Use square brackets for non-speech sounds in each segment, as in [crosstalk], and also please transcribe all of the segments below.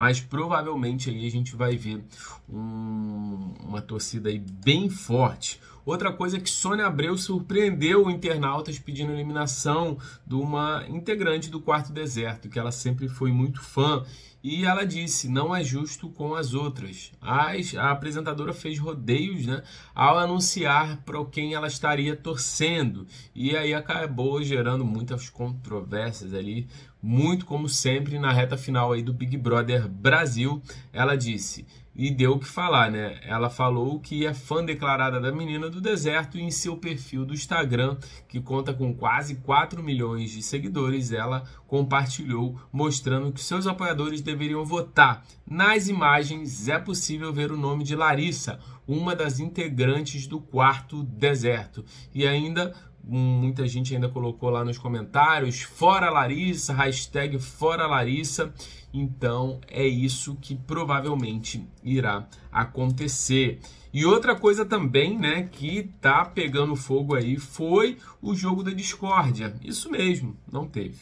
mas provavelmente aí a gente vai ver um, uma torcida aí bem forte. Outra coisa é que Sônia Abreu surpreendeu internautas pedindo eliminação de uma integrante do Quarto Deserto, que ela sempre foi muito fã. E ela disse: não é justo com as outras. As, a apresentadora fez rodeios né, ao anunciar para quem ela estaria torcendo. E aí acabou gerando muitas controvérsias ali. Muito como sempre, na reta final aí do Big Brother Brasil, ela disse. E deu o que falar, né? Ela falou que é fã declarada da Menina do Deserto e em seu perfil do Instagram, que conta com quase 4 milhões de seguidores, ela compartilhou mostrando que seus apoiadores deveriam votar. Nas imagens é possível ver o nome de Larissa, uma das integrantes do quarto deserto, e ainda muita gente ainda colocou lá nos comentários, fora Larissa, hashtag fora Larissa. Então é isso que provavelmente irá acontecer. E outra coisa também, né, que tá pegando fogo aí foi o jogo da discórdia. Isso mesmo, não teve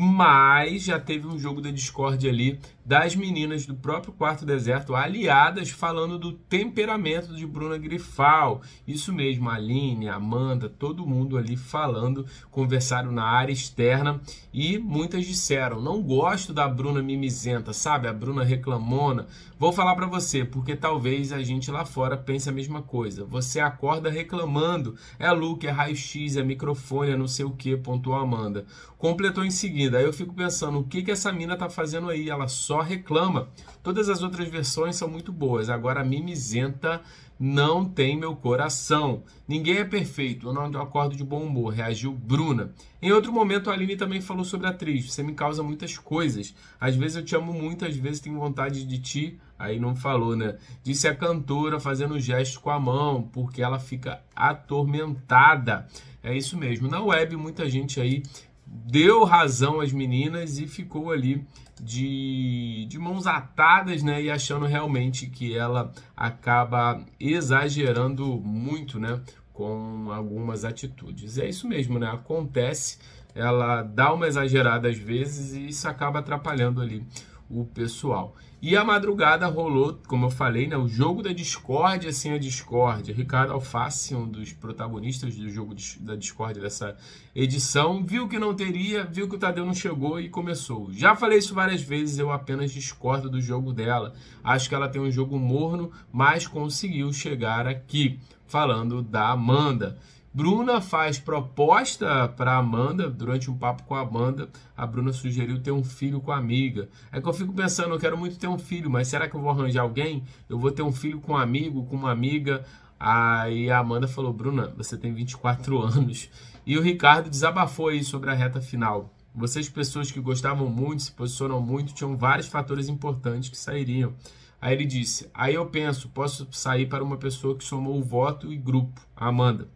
mas já teve um jogo da discórdia ali das meninas do próprio Quarto Deserto, aliadas, falando do temperamento de Bruna Grifal. Isso mesmo, a Aline, a Amanda, todo mundo ali falando, conversaram na área externa e muitas disseram: não gosto da Bruna mimizenta, sabe? A Bruna reclamona. Vou falar para você, porque talvez a gente lá fora pense a mesma coisa. Você acorda reclamando, é look, é raio-x, é microfone, é não sei o que, pontuou Amanda. Completou em seguida vida. Aí eu fico pensando, o que, que essa mina tá fazendo aí? Ela só reclama. Todas as outras versões são muito boas. Agora a mimizenta não tem meu coração. Ninguém é perfeito, eu não acordo de bom humor, reagiu Bruna. Em outro momento, a Aline também falou sobre a atriz. Você me causa muitas coisas. Às vezes eu te amo muito, às vezes tenho vontade de ti. Aí não falou, né? Disse a cantora fazendo um gesto com a mão, porque ela fica atormentada. É isso mesmo. Na web, muita gente aí deu razão às meninas e ficou ali de, de mãos atadas, né? E achando realmente que ela acaba exagerando muito, né? Com algumas atitudes. é isso mesmo, né? Acontece, ela dá uma exagerada às vezes e isso acaba atrapalhando ali o pessoal. E a madrugada rolou, como eu falei, né, o jogo da discórdia sem a discórdia. Ricardo Alface, um dos protagonistas do jogo da discórdia dessa edição, viu que não teria, viu que o Tadeu não chegou e começou. Já falei isso várias vezes, eu apenas discordo do jogo dela. Acho que ela tem um jogo morno, mas conseguiu chegar aqui, falando da Amanda. Bruna faz proposta para Amanda, durante um papo com a Amanda, a Bruna sugeriu ter um filho com a amiga. É que eu fico pensando, eu quero muito ter um filho, mas será que eu vou arranjar alguém? Eu vou ter um filho com um amigo, com uma amiga? Aí a Amanda falou: Bruna, você tem 24 [laughs] anos. E o Ricardo desabafou aí sobre a reta final. Vocês, pessoas que gostavam muito, se posicionam muito, tinham vários fatores importantes que sairiam. Aí ele disse: Aí eu penso, posso sair para uma pessoa que somou o voto e grupo, a Amanda.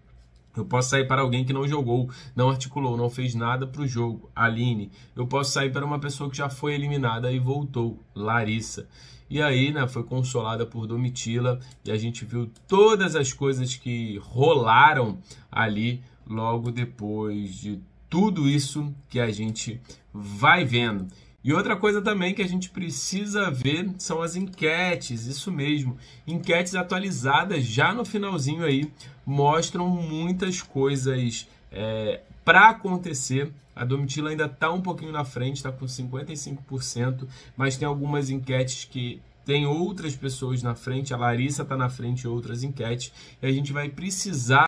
Eu posso sair para alguém que não jogou, não articulou, não fez nada para o jogo. Aline. Eu posso sair para uma pessoa que já foi eliminada e voltou. Larissa. E aí, né, foi consolada por Domitila e a gente viu todas as coisas que rolaram ali logo depois de tudo isso que a gente vai vendo. E outra coisa também que a gente precisa ver são as enquetes, isso mesmo. Enquetes atualizadas já no finalzinho aí mostram muitas coisas é, para acontecer. A Domitila ainda está um pouquinho na frente, está com 55%, mas tem algumas enquetes que tem outras pessoas na frente, a Larissa está na frente outras enquetes, e a gente vai precisar